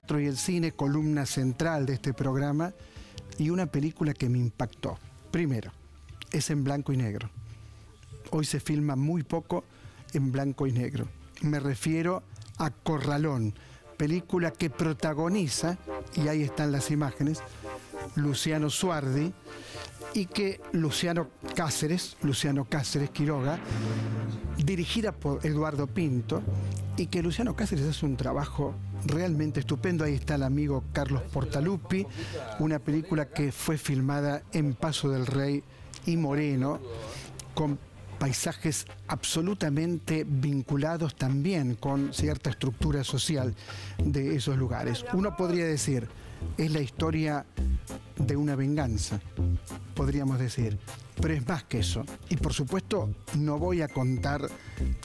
teatro y el cine, columna central de este programa, y una película que me impactó. Primero, es en blanco y negro. Hoy se filma muy poco en blanco y negro. Me refiero a Corralón, película que protagoniza, y ahí están las imágenes, Luciano Suardi, y que Luciano Cáceres, Luciano Cáceres Quiroga, dirigida por Eduardo Pinto, y que Luciano Cáceres hace un trabajo realmente estupendo. Ahí está el amigo Carlos Portaluppi, una película que fue filmada en Paso del Rey y Moreno, con paisajes absolutamente vinculados también con cierta estructura social de esos lugares. Uno podría decir, es la historia de una venganza, podríamos decir. Pero es más que eso. Y por supuesto, no voy a contar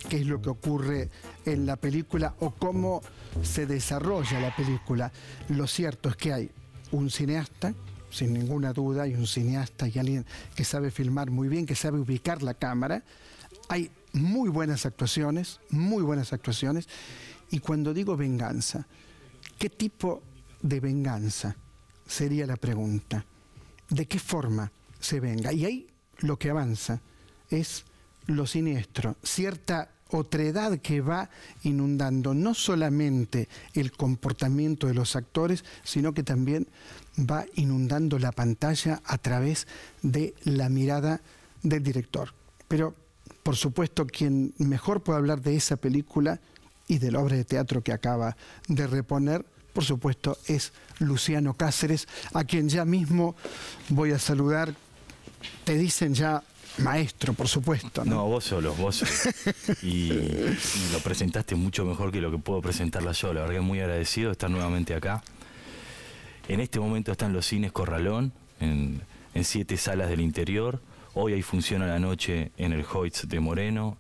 qué es lo que ocurre en la película o cómo se desarrolla la película. Lo cierto es que hay un cineasta, sin ninguna duda, hay un cineasta y alguien que sabe filmar muy bien, que sabe ubicar la cámara. Hay muy buenas actuaciones, muy buenas actuaciones. Y cuando digo venganza, ¿qué tipo de venganza? sería la pregunta. ¿De qué forma se venga? Y ahí lo que avanza es lo siniestro, cierta otredad que va inundando no solamente el comportamiento de los actores, sino que también va inundando la pantalla a través de la mirada del director. Pero, por supuesto, quien mejor puede hablar de esa película y de la obra de teatro que acaba de reponer por supuesto, es Luciano Cáceres, a quien ya mismo voy a saludar. Te dicen ya maestro, por supuesto. No, vos solo, vos solo. Y, lo presentaste mucho mejor que lo que puedo presentarla yo. La verdad que muy agradecido de estar nuevamente acá. En este momento están los cines Corralón, en siete salas del interior. Hoy ahí funciona la noche en el Hoyts de Moreno,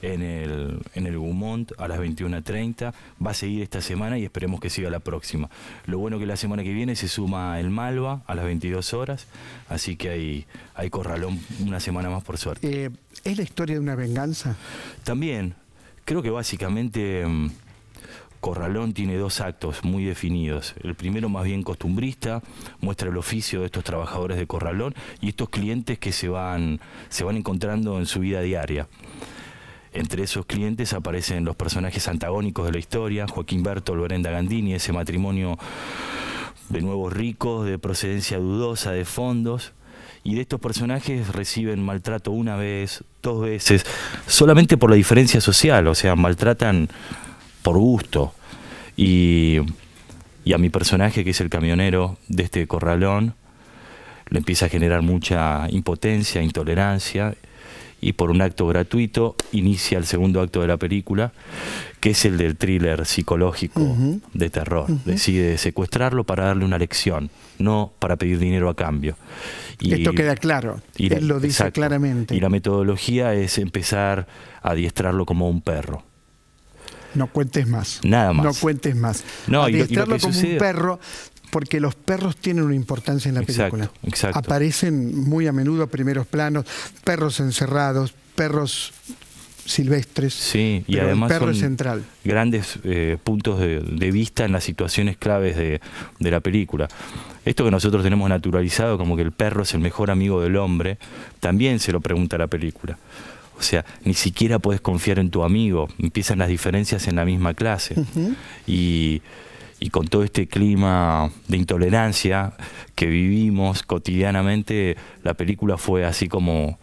en el, en el a las 21.30. Va a seguir esta semana y esperemos que siga la próxima. Lo bueno que la semana que viene se suma el Malva a las 22 horas, así que hay, hay corralón una semana más por suerte. Eh, ¿Es la historia de una venganza? También. Creo que básicamente... Mm, Corralón tiene dos actos muy definidos. El primero más bien costumbrista, muestra el oficio de estos trabajadores de Corralón y estos clientes que se van, se van encontrando en su vida diaria. Entre esos clientes aparecen los personajes antagónicos de la historia, Joaquín Berto, Lorenda Gandini, ese matrimonio de nuevos ricos, de procedencia dudosa, de fondos, y de estos personajes reciben maltrato una vez, dos veces, solamente por la diferencia social, o sea, maltratan por gusto. Y, y a mi personaje, que es el camionero de este corralón, le empieza a generar mucha impotencia, intolerancia, y por un acto gratuito inicia el segundo acto de la película, que es el del thriller psicológico de terror. Decide secuestrarlo para darle una lección, no para pedir dinero a cambio. Y, Esto queda claro, y él lo dice claramente. Y la metodología es empezar a adiestrarlo como un perro. No cuentes más. Nada más. No cuentes más. No, como un perro, porque los perros tienen una importancia en la película. Aparecen muy a menudo a primeros planos, perros encerrados, perros silvestres. Sí, y además son central. grandes eh, puntos de, vista en las situaciones claves de, la película. Esto que nosotros tenemos naturalizado como que el perro es el mejor amigo del hombre, también se lo pregunta la película. O sea, ni siquiera puedes confiar en tu amigo, empiezan las diferencias en la misma clase. y, con todo este clima de intolerancia que vivimos cotidianamente, la película fue así como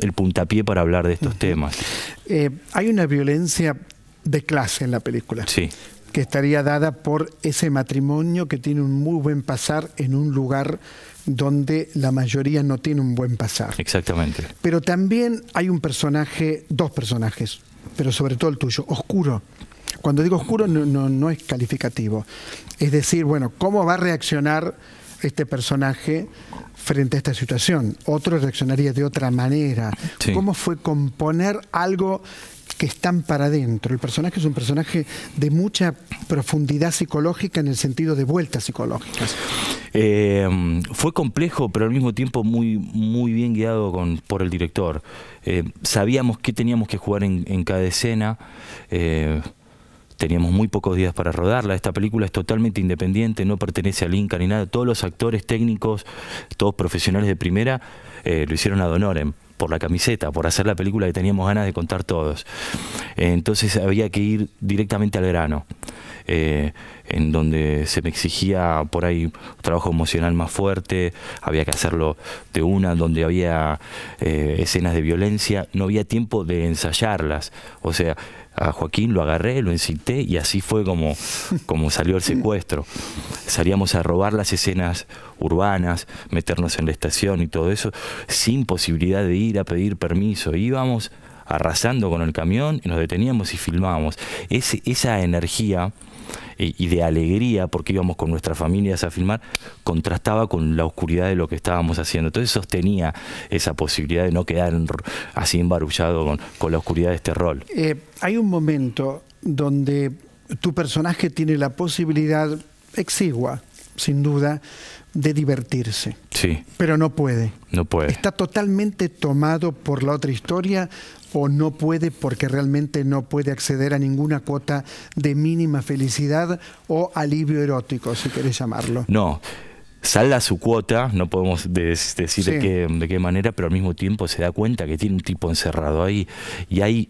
el puntapié para hablar de estos temas. Eh, hay una violencia de clase en la película. Sí que estaría dada por ese matrimonio que tiene un muy buen pasar en un lugar donde la mayoría no tiene un buen pasar. Exactamente. Pero también hay un personaje, dos personajes, pero sobre todo el tuyo, oscuro. Cuando digo oscuro no, es calificativo. Es decir, bueno, ¿cómo va a reaccionar este personaje frente a esta situación? Otro reaccionaría de otra manera. ¿Cómo fue componer algo que están para adentro. El personaje es un personaje de mucha profundidad psicológica en el sentido de vueltas psicológicas. Eh, fue complejo, pero al mismo tiempo muy, muy bien guiado con, por el director. Eh, sabíamos qué teníamos que jugar en, cada escena. Eh, teníamos muy pocos días para rodarla. Esta película es totalmente independiente, no pertenece al Inca ni nada. Todos los actores técnicos, todos profesionales de primera, lo hicieron a Donoren por la camiseta, por hacer la película que teníamos ganas de contar todos. entonces había que ir directamente al grano. Eh, en donde se me exigía por ahí trabajo emocional más fuerte, había que hacerlo de una, donde había eh, escenas de violencia, no había tiempo de ensayarlas. O sea, a Joaquín lo agarré, lo incité y así fue como, como salió el secuestro. Salíamos a robar las escenas urbanas, meternos en la estación y todo eso, sin posibilidad de ir a pedir permiso. Íbamos arrasando con el camión, y nos deteníamos y filmábamos. esa energía eh, y de alegría porque íbamos con nuestras familias a filmar, contrastaba con la oscuridad de lo que estábamos haciendo. Entonces sostenía esa posibilidad de no quedar así embarullado con, la oscuridad de este rol. Eh, hay un momento donde tu personaje tiene la posibilidad exigua, sin duda, de divertirse. Sí. Pero no puede. No puede. Está totalmente tomado por la otra historia o no puede porque realmente no puede acceder a ninguna cuota de mínima felicidad o alivio erótico, si querés llamarlo. No. Salda su cuota, no podemos decir de, qué, manera, pero al mismo tiempo se da cuenta que tiene un tipo encerrado ahí. Y hay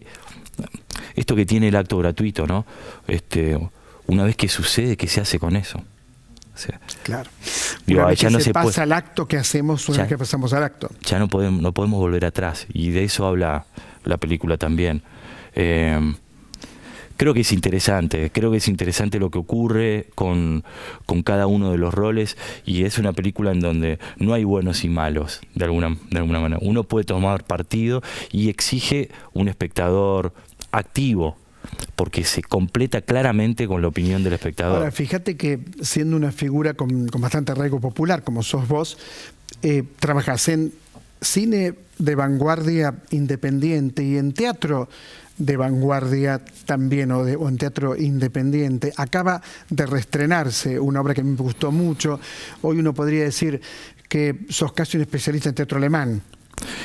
esto que tiene el acto gratuito, ¿no? Este, una vez que sucede, ¿qué se hace con eso? claro. ya no se, pasa al acto que hacemos, una vez que pasamos al acto. Ya no podemos, no podemos volver atrás. Y de eso habla la película también. Eh, creo que es interesante, creo que es interesante lo que ocurre con, con, cada uno de los roles y es una película en donde no hay buenos y malos, de alguna, de alguna manera. Uno puede tomar partido y exige un espectador activo, porque se completa claramente con la opinión del espectador. Ahora, fíjate que siendo una figura con, bastante arraigo popular, como sos vos, eh, trabajas en cine de vanguardia independiente y en teatro de vanguardia también o, de, o, en teatro independiente. Acaba de reestrenarse una obra que me gustó mucho. Hoy uno podría decir que sos casi un especialista en teatro alemán.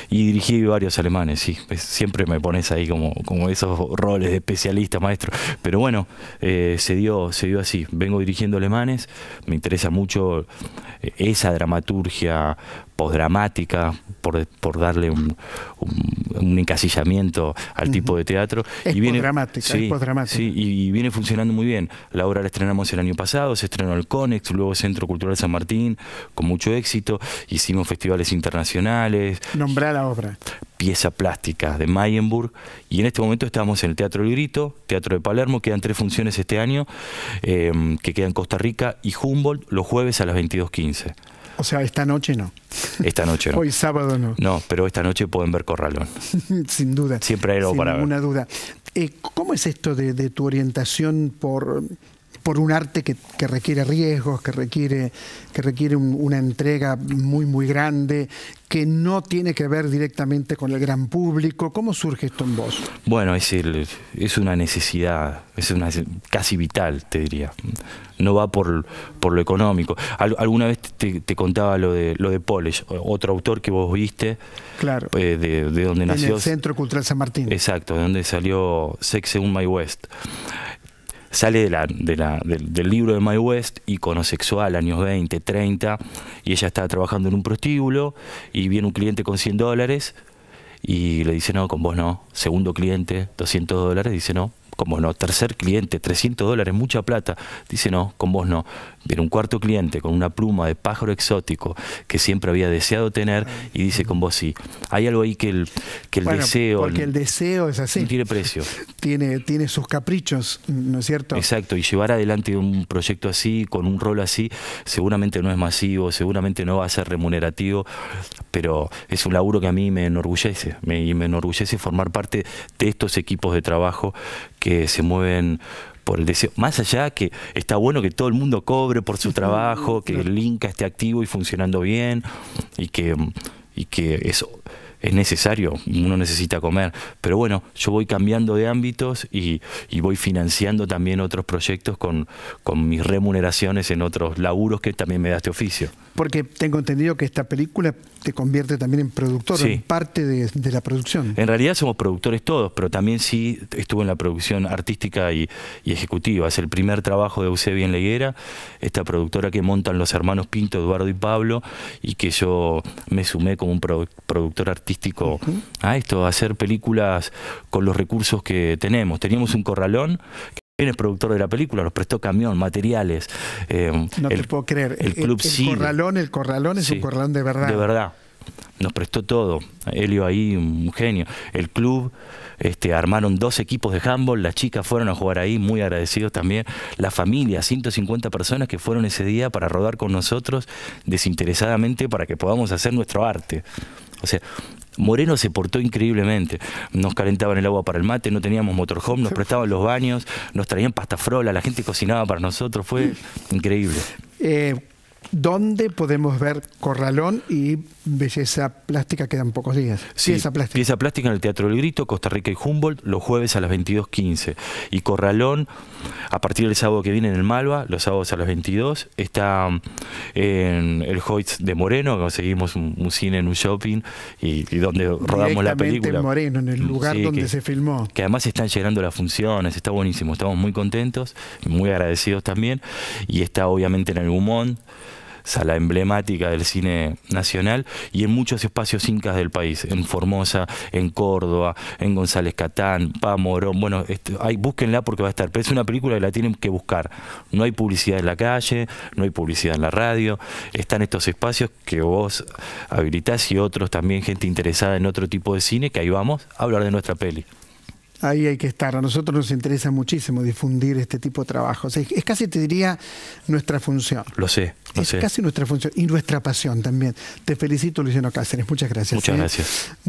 Y dirigí varios alemanes, sí. Siempre me pones ahí como, esos roles de especialista, maestro. Pero bueno, eh, se, dio, se dio así. Vengo dirigiendo alemanes, me interesa mucho eh, esa dramaturgia postdramática, por, por darle un, un, encasillamiento al tipo de teatro. y viene, postdramática, y, viene funcionando muy bien. La obra la estrenamos el año pasado, se estrenó el CONEX, luego Centro Cultural San Martín, con mucho éxito. Hicimos festivales internacionales. Nombrá la obra. Pieza plástica de Mayenburg. Y en este momento estamos en el Teatro El Grito, Teatro de Palermo. Quedan tres funciones este año, eh, que quedan Costa Rica y Humboldt, los jueves a las 22.15. O sea, esta noche no. Esta noche no. Hoy sábado no. No, pero esta noche pueden ver Corralón. Sin duda. Siempre hay algo para ver. Sin ninguna duda. Eh, ¿Cómo es esto de, tu orientación por por un arte que, requiere riesgos, que requiere, que requiere una entrega muy, muy grande, que no tiene que ver directamente con el gran público. ¿Cómo surge esto en vos? Bueno, es, el, es una necesidad, es una casi vital, te diría. No va por, por lo económico. alguna vez te, contaba lo de lo de Polish, otro autor que vos viste. Claro. de, donde nació. En el Centro Cultural San Martín. Exacto, de donde salió Sex según My West sale de la, la, del, libro de My West, icono sexual, años 20, 30, y ella está trabajando en un prostíbulo y viene un cliente con 100 dólares y le dice, no, con vos no. Segundo cliente, 200 dólares, dice, no, como no, tercer cliente, 300 dólares, mucha plata. Dice, no, con vos no. Viene un cuarto cliente con una pluma de pájaro exótico que siempre había deseado tener y dice, con vos sí. Hay algo ahí que el, que el deseo... Porque el deseo es así. Tiene precio. Tiene, tiene sus caprichos, ¿no es cierto? Exacto, y llevar adelante un proyecto así, con un rol así, seguramente no es masivo, seguramente no va a ser remunerativo, pero es un laburo que a mí me enorgullece, y me enorgullece formar parte de estos equipos de trabajo que se mueven por el deseo, más allá que está bueno que todo el mundo cobre por su trabajo, que el Inca esté activo y funcionando bien y que, y que eso es necesario, uno necesita comer, pero bueno, yo voy cambiando de ámbitos y, voy financiando también otros proyectos con, con, mis remuneraciones en otros laburos que también me da este oficio. Porque tengo entendido que esta película te convierte también en productor, en parte de, la producción. En realidad somos productores todos, pero también sí estuvo en la producción artística y, ejecutiva. Es el primer trabajo de Eusebio en Leguera esta productora que montan los hermanos Pinto, Eduardo y Pablo, y que yo me sumé como un productor artístico a ah, esto, hacer películas con los recursos que tenemos. Teníamos un corralón que es productor de la película, nos prestó camión, materiales. Eh, no te puedo creer. El, Club Corralón, el Corralón es un corralón de verdad. De verdad nos prestó todo. Helio ahí, un genio. El club, este, armaron dos equipos de handball, las chicas fueron a jugar ahí, muy agradecidos también. La familia, 150 personas que fueron ese día para rodar con nosotros desinteresadamente para que podamos hacer nuestro arte. O sea, Moreno se portó increíblemente. Nos calentaban el agua para el mate, no teníamos motorhome, nos prestaban los baños, nos traían pasta la gente cocinaba para nosotros, fue increíble. Eh, ¿Dónde podemos ver Corralón y Belleza Plástica? Quedan pocos días. Sí, pieza plástica. Pieza plástica en el Teatro El Grito, Costa Rica y Humboldt, los jueves a las 22.15. Y Corralón, a partir del sábado que viene en el Malva, los sábados a las 22. Está mm, en el Hoyts de Moreno, conseguimos un, cine en un shopping y, donde rodamos la película. en Moreno, en el mm, lugar donde se filmó. Que además están llegando las funciones, está buenísimo. Estamos muy contentos, muy agradecidos también. Y está obviamente en el Humón sala emblemática del cine nacional, y en muchos espacios incas del país, en Formosa, en Córdoba, en González Catán, Pamorón. Bueno, este, hay, búsquenla porque va a estar. Pero es una película que la tienen que buscar. No hay publicidad en la calle, no hay publicidad en la radio. Están estos espacios que vos habilitás y otros también, gente interesada en otro tipo de cine, que ahí vamos a hablar de nuestra peli. Ahí hay que estar. A nosotros nos interesa muchísimo difundir este tipo de trabajos. Es, casi, te diría, nuestra función. Lo sé. es casi nuestra función y nuestra pasión también. Te felicito, Luciano Cáceres. Muchas gracias. Muchas ¿eh? gracias.